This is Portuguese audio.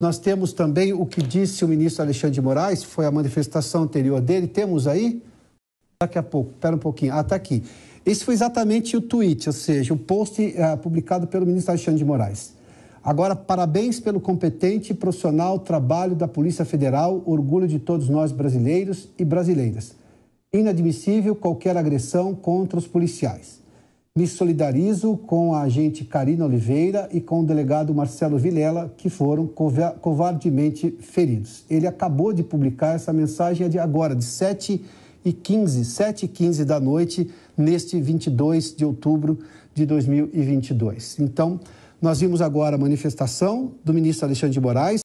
Nós temos também o que disse o ministro Alexandre de Moraes, foi a manifestação anterior dele. Temos aí? Daqui a pouco, espera um pouquinho. Ah, está aqui. Esse foi exatamente o tweet, ou seja, o post uh, publicado pelo ministro Alexandre de Moraes. Agora, parabéns pelo competente e profissional trabalho da Polícia Federal, orgulho de todos nós brasileiros e brasileiras. Inadmissível qualquer agressão contra os policiais. Me solidarizo com a agente Karina Oliveira e com o delegado Marcelo Vilela, que foram covardemente feridos. Ele acabou de publicar essa mensagem é de agora, de 7 e 15, 7 e 15 da noite, neste 22 de outubro de 2022. Então, nós vimos agora a manifestação do ministro Alexandre de Moraes.